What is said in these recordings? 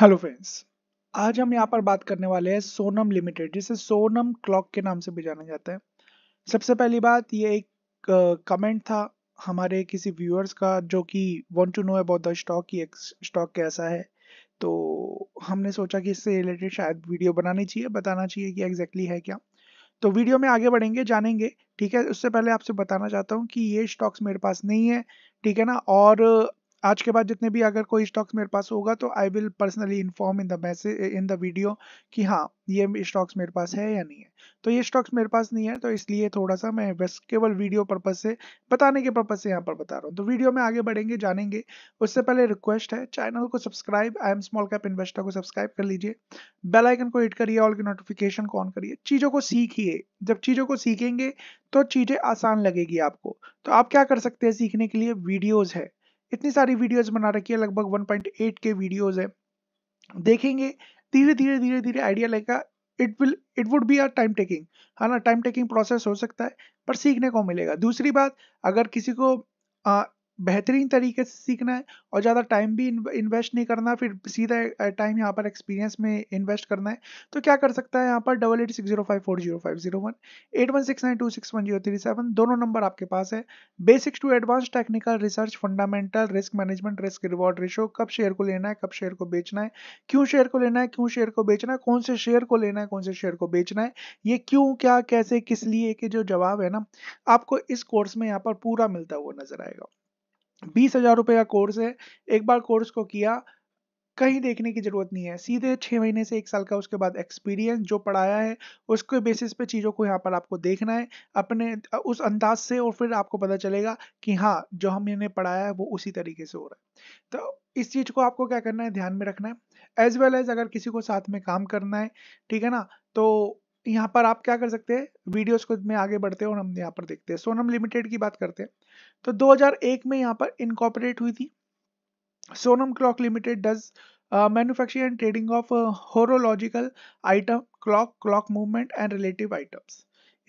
hello friends आज हम यहाँ पर बात करने वाले हैं सोनम लिमिटेड जिसे सोनम क्लॉक के नाम से भी जाना जाता है सबसे पहली बात ये एक कमेंट था हमारे किसी व्यूअर्स का जो कि want to know about the stock एक स्टॉक कैसा है तो हमने सोचा कि इससे रिलेटेड शायद वीडियो बनानी चाहिए बताना चाहिए कि एग्जैक्टली है क्या तो वीडियो में आगे बढ़ेंगे जानेंगे ठीक है उससे पहले आपसे बताना चाहता हूँ कि ये स्टॉक्स मेरे पास नहीं है ठीक है ना और आज के बाद जितने भी अगर कोई स्टॉक्स मेरे पास होगा तो I will personally inform in the message in the video कि हाँ ये स्टॉक्स मेरे पास है या नहीं है तो ये स्टॉक्स मेरे पास नहीं है तो इसलिए थोड़ा सा मैं बस केवल वीडियो पर्पज से बताने के पर्पज से यहाँ पर बता रहा हूँ तो वीडियो में आगे बढ़ेंगे जानेंगे उससे पहले रिक्वेस्ट है चैनल को subscribe I am small cap investor को सब्सक्राइब कर लीजिए बेलाइकन को हिट करिए ऑल की नोटिफिकेशन को ऑन करिए चीज़ों को सीखिए जब चीज़ों को सीखेंगे तो चीज़ें आसान लगेगी आपको तो आप क्या कर सकते हैं सीखने के लिए वीडियोज़ है इतनी सारी वीडियोज बना रखी है लगभग one point eight K videos है देखेंगे धीरे धीरे धीरे धीरे आइडिया लगेगा it will it would be our time taking है ना टाइम टेकिंग प्रोसेस हो सकता है पर सीखने को मिलेगा दूसरी बात अगर किसी को बेहतरीन तरीके से सीखना है और ज़्यादा टाइम भी इन्वेस्ट नहीं करना फिर सीधा टाइम यहाँ पर एक्सपीरियंस में इन्वेस्ट करना है तो क्या कर सकता है यहाँ पर double eight six zero five four zero five zero one eight one six nine two six one zero three seven दोनों नंबर आपके पास है basics to advance technical research fundamental risk management risk reward ratio कब share को लेना है कब share को बेचना है क्यों शेयर को लेना है क्यों शेयर को बेचना है कौन से शेयर को लेना है कौन से शेयर को बेचना है ये क्यों क्या कैसे किस लिए के जो जवाब है ना आपको इस कोर्स में यहाँ पर पूरा मिलता हुआ नजर आएगा बीस हजार रुपये का कोर्स है एक बार कोर्स को किया कहीं देखने की ज़रूरत नहीं है सीधे छः महीने से एक साल का उसके बाद एक्सपीरियंस जो पढ़ाया है उसके बेसिस पे चीज़ों को यहाँ पर आपको देखना है अपने उस अंदाज से और फिर आपको पता चलेगा कि हाँ जो हमने पढ़ाया है वो उसी तरीके से हो रहा है तो इस चीज़ को आपको क्या करना है ध्यान में रखना है एज वेल एज अगर किसी को साथ में काम करना है ठीक है ना तो यहाँ पर आप क्या कर सकते हैं वीडियोस को में आगे बढ़ते हैं और हम यहाँ पर देखते हैं सोनम लिमिटेड की बात करते हैं तो 2001 में यहाँ पर इनकॉपरेट हुई थी Sonam Clock Limited does manufacturing and trading of horological item clock clock movement and relative items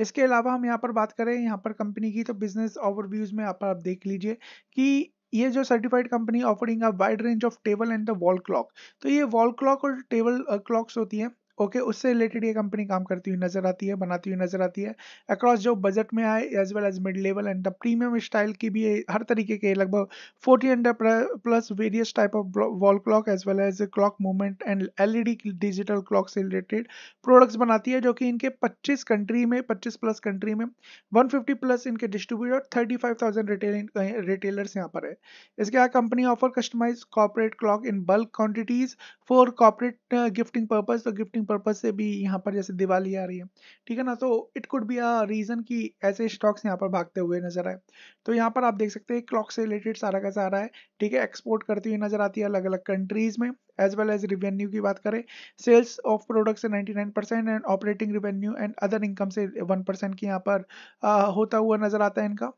इसके अलावा हम यहाँ पर बात करें यहाँ पर कंपनी की तो बिजनेस ओवरव्यूज में यहाँ पर आप देख लीजिए कि ये जो certified company offering a wide range of table and the wall clock तो ये वॉल क्लॉक और टेबल क्लॉक्स uh, होती हैं ओके okay, उससे रिलेटेड ये कंपनी काम करती हुई नजर आती है बनाती हुई नजर आती है अक्रॉस जो बजट में आए as well as mid level and the premium style की भी हर तरीके के लगभग forty hundred plus various type of wall clock as well as clock movement and LED digital clock से रिलेटेड प्रोडक्ट्स बनाती है जो कि इनके पच्चीस कंट्री में पच्चीस प्लस कंट्री में वन प्लस इनके डिस्ट्रीब्यूटर फाइव रिटेल रिटेलर्स यहाँ पर है इसके अलावा company offer customise corporate clock in bulk quantities for corporate gifting purpose तो गिफ्टिंग पर्पज से भी यहाँ पर जैसे दिवाली आ रही है ठीक है ना तो it could be a reason कि ऐसे स्टॉक्स यहाँ पर भागते हुए नजर आए तो यहाँ पर आप देख सकते हैं क्लॉक से रिलेटेड सारा का सारा है ठीक है एक्सपोर्ट करती हुई नजर आती है अलग अलग कंट्रीज में एज वेल एज रिवेन्यू की बात करें सेल्स ऑफ प्रोडक्ट से 99 percent and operating revenue and other income से वन परसेंट की यहाँ पर आ, होता हुआ नजर आता है इनका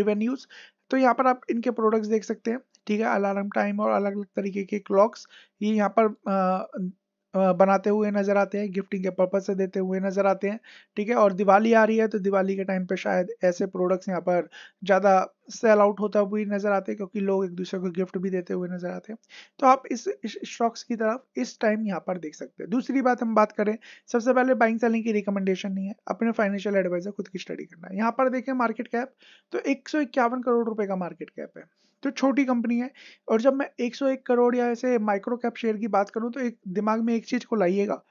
रिवेन्यूज तो यहाँ पर आप इनके प्रोडक्ट्स देख सकते हैं ठीक है अलार्म टाइम और अलग अलग तरीके के क्लॉक्स ये यहाँ पर आ, बनाते हुए नजर आते हैं गिफ्टिंग के पर्पज से देते हुए नजर आते हैं ठीक है और दिवाली आ रही है तो दिवाली के टाइम पे शायद ऐसे प्रोडक्ट्स यहाँ पर ज़्यादा सेल आउट होता हुए नजर आते हैं क्योंकि लोग एक दूसरे को गिफ्ट भी देते हुए नजर आते हैं तो आप इस स्टॉक्स की तरफ इस टाइम यहाँ पर देख सकते हैं दूसरी बात हम बात करें सबसे पहले बाइंग सेलिंग की रिकमेंडेशन नहीं है अपने फाइनेंशियल एडवाइजर खुद की स्टडी करना है यहाँ पर देखें मार्केट कैप तो एक करोड़ रुपए का मार्केट कैप है तो छोटी कंपनी है और जब मैं 101 करोड़ या ऐसे माइक्रो कैप शेयर की बात करूँ तो एक दिमाग में एक चीज़ को लाइएगा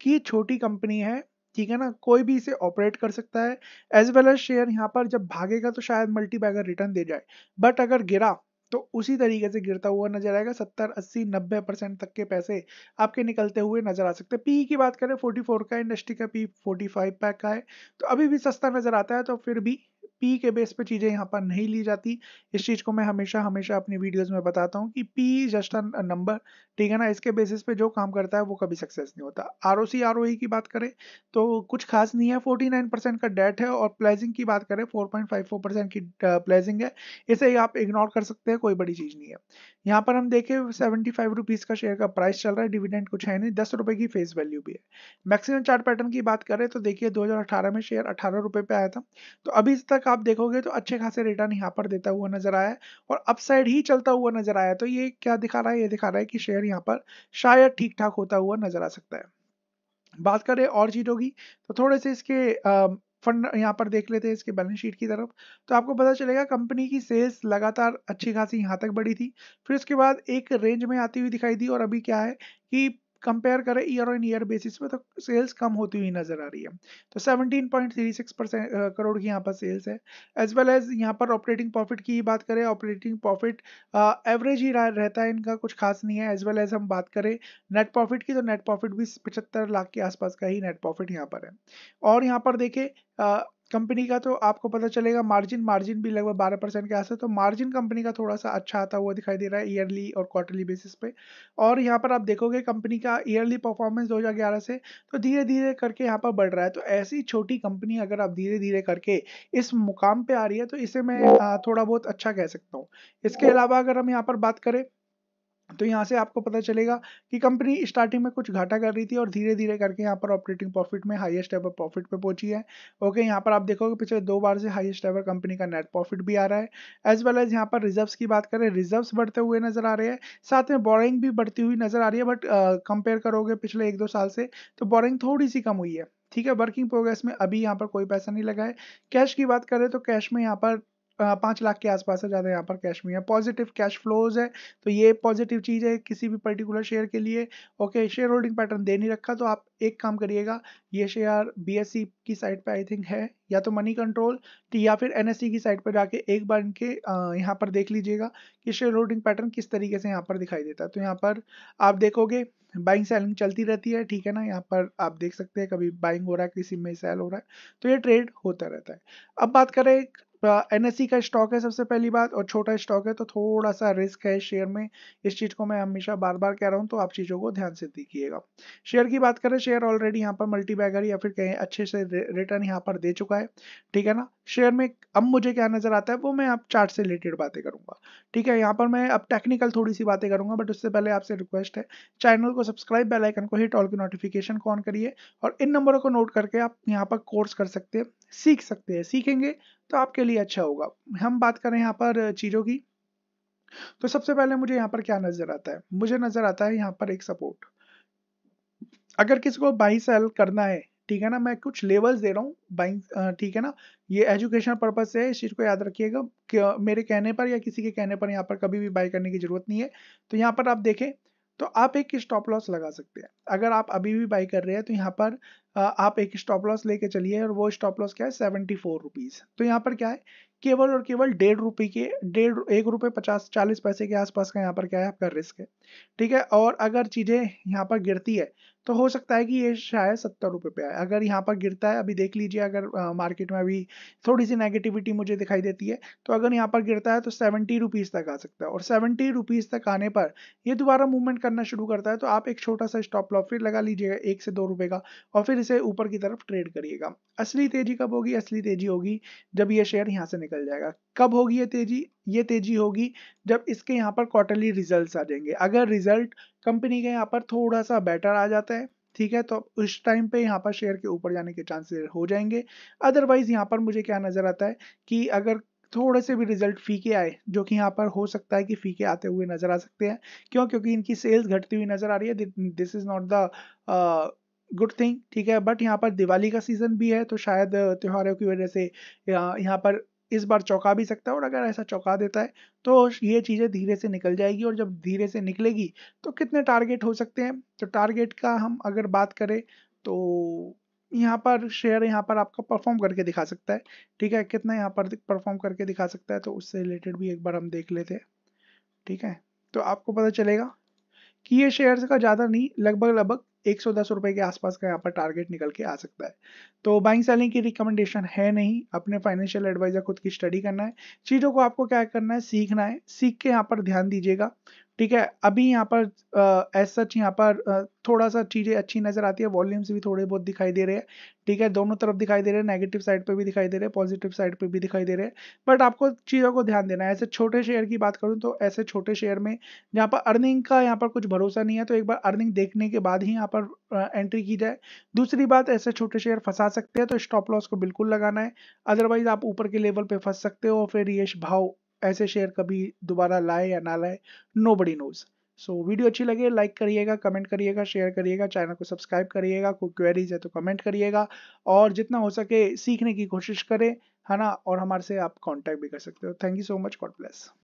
कि ये छोटी कंपनी है ठीक है ना कोई भी इसे ऑपरेट कर सकता है एज वेल एज शेयर यहाँ पर जब भागेगा तो शायद मल्टी बैगर रिटर्न दे जाए बट अगर गिरा तो उसी तरीके से गिरता हुआ नजर आएगा सत्तर अस्सी नब्बे परसेंट तक के पैसे आपके निकलते हुए नजर आ सकते हैं पी की बात करें फोर्टी फोर का इंडस्ट्री का पी फोर्टी फाइव पैक का है तो अभी भी सस्ता नजर आता है तो फिर भी पी के बेस पे चीज़ें यहाँ पर नहीं ली जाती इस चीज़ को मैं हमेशा हमेशा अपनी वीडियोस में बताता हूँ कि पी जस्ट नंबर ठीक है ना इसके बेसिस पे जो काम करता है वो कभी सक्सेस नहीं होता आर ओ e की बात करें तो कुछ खास नहीं है फोर्टी नाइन परसेंट का डेट है और प्लेजिंग की बात करें फोर पॉइंट फाइव फोर की प्लेजिंग है इसे आप इग्नोर कर सकते हैं कोई बड़ी चीज़ नहीं है यहाँ पर हम देखें सेवेंटी फाइव रुपीज़ का शेयर का प्राइस चल रहा है डिविडेंड कुछ है नहीं दस की फेस वैल्यू भी है मैक्सिमम चार्ट पैटर्न की बात करें तो देखिए दो में शेयर अठारह रुपए पे आया था तो अभी तक तक आप देखोगे तो अच्छे खासे रिटर्न यहाँ पर देता हुआ नजर आया और अपसाइड ही चलता हुआ नजर आया तो ये क्या दिखा रहा है ये दिखा रहा है कि शेयर यहाँ पर शायद ठीक ठाक होता हुआ नजर आ सकता है बात करें और चीज़ों की तो थोड़े से इसके फंड यहाँ पर देख लेते हैं इसके बैलेंस शीट की तरफ तो आपको पता चलेगा कंपनी की सेल्स लगातार अच्छी खासी यहाँ तक बढ़ी थी फिर उसके बाद एक रेंज में आती हुई दिखाई दी और अभी क्या है कि कंपेयर करें ईयर ऑन ईयर बेसिस पे तो सेल्स कम होती हुई नजर आ रही है तो 17.36 परसेंट करोड़ की यहाँ पर सेल्स है एज वेल एज यहाँ पर ऑपरेटिंग प्रॉफिट की बात करें ऑपरेटिंग प्रॉफिट एवरेज ही रहता है इनका कुछ खास नहीं है एज वेल एज हम बात करें नेट प्रॉफिट की तो नेट प्रॉफिट भी पचहत्तर लाख के आसपास का ही नेट प्रॉफिट यहाँ पर है और यहाँ पर देखें कंपनी का तो आपको पता चलेगा मार्जिन मार्जिन भी लगभग बारह परसेंट के आसपास तो मार्जिन कंपनी का थोड़ा सा अच्छा आता हुआ दिखाई दे रहा है ईयरली और क्वार्टरली बेसिस पे और यहाँ पर आप देखोगे कंपनी का ईयरली परफॉर्मेंस 2011 से तो धीरे धीरे करके यहाँ पर बढ़ रहा है तो ऐसी छोटी कंपनी अगर आप धीरे धीरे करके इस मुकाम पर आ रही है तो इसे मैं थोड़ा बहुत अच्छा कह सकता हूँ इसके अलावा अगर हम यहाँ पर बात करें तो यहाँ से आपको पता चलेगा कि कंपनी स्टार्टिंग में कुछ घाटा कर रही थी और धीरे धीरे करके यहाँ पर ऑपरेटिंग प्रॉफिट में हाईएस्ट एवर प्रॉफिट पे पहुंची है ओके यहाँ पर आप देखोगे पिछले दो बार से हाईएस्ट एवर कंपनी का नेट प्रॉफिट भी आ रहा है एज वेल एज यहाँ पर रिजर्व्स की बात करें रिजर्व्स बढ़ते हुए नजर आ रहे हैं साथ में बोरिंग भी बढ़ती हुई नजर आ रही है बट कंपेयर करोगे पिछले एक दो साल से तो बोरिंग थोड़ी सी कम हुई है ठीक है वर्किंग प्रोग्रेस में अभी यहाँ पर कोई पैसा नहीं लगा है कैश की बात करें तो कैश में यहाँ पर पाँच लाख के आसपास है ज़्यादा यहाँ पर कैश में है पॉजिटिव कैश फ्लोज है तो ये पॉजिटिव चीज़ है किसी भी पर्टिकुलर शेयर के लिए ओके शेयर होल्डिंग पैटर्न दे नहीं रखा तो आप एक काम करिएगा ये शेयर बी e की साइट पे आई थिंक है या तो मनी कंट्रोल या फिर एन e की साइट पर जाके एक बार इनके यहाँ पर देख लीजिएगा कि शेयर होल्डिंग पैटर्न किस तरीके से यहाँ पर दिखाई देता है तो यहाँ पर आप देखोगे बाइंग सेलिंग चलती रहती है ठीक है ना यहाँ पर आप देख सकते हैं कभी बाइंग हो रहा है किसी में सेल हो रहा है तो ये ट्रेड होता रहता है अब बात करें एन एस e का स्टॉक है सबसे पहली बात और छोटा स्टॉक है तो थोड़ा सा रिस्क है शेयर में इस चीज़ को मैं हमेशा बार बार कह रहा हूँ तो आप चीज़ों को ध्यान से देखिएगा शेयर की बात करें शेयर ऑलरेडी यहाँ पर मल्टी बैगर या फिर कहीं अच्छे से रिटर्न यहाँ पर दे चुका है ठीक है ना शेयर में अब मुझे क्या नज़र आता है वो मैं आप चार्ट से रिलेटेड बातें करूंगा ठीक है यहाँ पर मैं अब टेक्निकल थोड़ी सी बातें करूँगा बट उससे पहले आपसे रिक्वेस्ट है चैनल को सब्सक्राइब बेल आइकन को हिट ऑल की नोटिफिकेशन को ऑन करिए और इन नंबरों को नोट करके आप यहाँ पर कोर्स कर सकते हैं सीख सकते हैं सीखेंगे तो आपके लिए अच्छा होगा हम बात करें यहाँ पर चीज़ों की तो सबसे पहले मुझे यहाँ पर क्या नज़र आता है मुझे नज़र आता है यहाँ पर एक सपोर्ट अगर किसी को बाई सेल करना है ठीक है ना मैं कुछ लेवल्स दे रहा हूँ बाइंग ठीक है ना ये एजुकेशन पर्पज से इस चीज़ को याद रखिएगा मेरे कहने पर या किसी के कहने पर यहाँ पर कभी भी बाई करने की ज़रूरत नहीं है तो यहाँ पर आप देखें तो आप एक स्टॉप लॉस लगा सकते हैं अगर आप अभी भी बाई कर रहे हैं तो यहाँ पर आप एक स्टॉप लॉस लेके चलिए और वो स्टॉप लॉस क्या है सेवेंटी फोर रुपीज़ तो यहाँ पर क्या है केवल और केवल डेढ़ रुपये के डेढ़ एक रुपये पचास चालीस पैसे के आसपास का यहाँ पर क्या है आपका रिस्क है ठीक है और अगर चीज़ें यहाँ पर गिरती है तो हो सकता है कि ये शायद सत्तर रुपये पे आए अगर यहाँ पर गिरता है अभी देख लीजिए अगर आ, मार्केट में अभी थोड़ी सी नेगेटिविटी मुझे दिखाई देती है तो अगर यहाँ पर गिरता है तो सेवेंटी रुपीज़ तक आ सकता है और सेवेंटी रुपीज़ तक आने पर ये दोबारा मूवमेंट करना शुरू करता है तो आप एक छोटा सा स्टॉप लॉ फिर लगा लीजिएगा एक से दो रुपये का और फिर इसे ऊपर की तरफ ट्रेड करिएगा असली तेज़ी कब होगी असली तेज़ी होगी जब ये शेयर यहाँ से निकल जाएगा कब होगी ये तेज़ी ये तेजी होगी जब इसके यहाँ पर क्वार्टरली रिजल्ट आ जाएंगे अगर रिजल्ट कंपनी के यहाँ पर थोड़ा सा बेटर आ जाता है ठीक है तो उस टाइम पे यहाँ पर शेयर के ऊपर जाने के चांसेस हो जाएंगे अदरवाइज यहाँ पर मुझे क्या नज़र आता है कि अगर थोड़े से भी रिजल्ट फीके आए जो कि यहाँ पर हो सकता है कि फीके आते हुए नज़र आ सकते हैं क्यों क्योंकि इनकी सेल्स घटती हुई नज़र आ रही है this is not the good thing ठीक है बट यहाँ पर दिवाली का सीज़न भी है तो शायद त्योहारों की वजह से यहाँ पर इस बार चौंका भी सकता है और अगर ऐसा चौंका देता है तो ये चीज़ें धीरे से निकल जाएगी और जब धीरे से निकलेगी तो कितने टारगेट हो सकते हैं तो टारगेट का हम अगर बात करें तो यहाँ पर शेयर यहाँ पर आपका परफॉर्म करके दिखा सकता है ठीक है कितना यहाँ पर परफॉर्म करके दिखा सकता है तो उससे रिलेटेड भी एक बार हम देख लेते हैं ठीक है तो आपको पता चलेगा कि ये शेयर्स का ज़्यादा नहीं लगभग लगभग एक सौ दस रुपए के आसपास का यहाँ पर टारगेट निकल के आ सकता है तो बाइंग सेलिंग की रिकमेंडेशन है नहीं अपने फाइनेंशियल एडवाइजर खुद की स्टडी करना है चीज़ों को आपको क्या करना है सीखना है सीख के यहाँ पर ध्यान दीजिएगा ठीक है अभी यहाँ पर एज सच यहाँ पर थोड़ा सा चीज़ें अच्छी नज़र आती है वॉल्यूम्स भी थोड़े बहुत दिखाई दे रहे हैं ठीक है दोनों तरफ दिखाई दे रहे हैं नेगेटिव साइड पे भी दिखाई दे रहे हैं पॉजिटिव साइड पे भी दिखाई दे रहे हैं बट आपको चीज़ों को ध्यान देना है ऐसे छोटे शेयर की बात करूँ तो ऐसे छोटे शेयर में जहाँ पर अर्निंग का यहाँ पर कुछ भरोसा नहीं है तो एक बार अर्निंग देखने के बाद ही यहाँ पर एंट्री की जाए दूसरी बात ऐसे छोटे शेयर फंसा सकते हैं तो स्टॉप लॉस को बिल्कुल लगाना है अदरवाइज आप ऊपर के लेवल पर फंस सकते हो और फिर ये भाव ऐसे शेयर कभी दोबारा लाए या ना लाए nobody knows so video अच्छी लगे लाइक करिएगा कमेंट करिएगा शेयर करिएगा चैनल को सब्सक्राइब करिएगा कोई क्वेरीज है तो कमेंट करिएगा और जितना हो सके सीखने की कोशिश करें है ना और हमारे से आप कॉन्टैक्ट भी कर सकते हो thank you so much God bless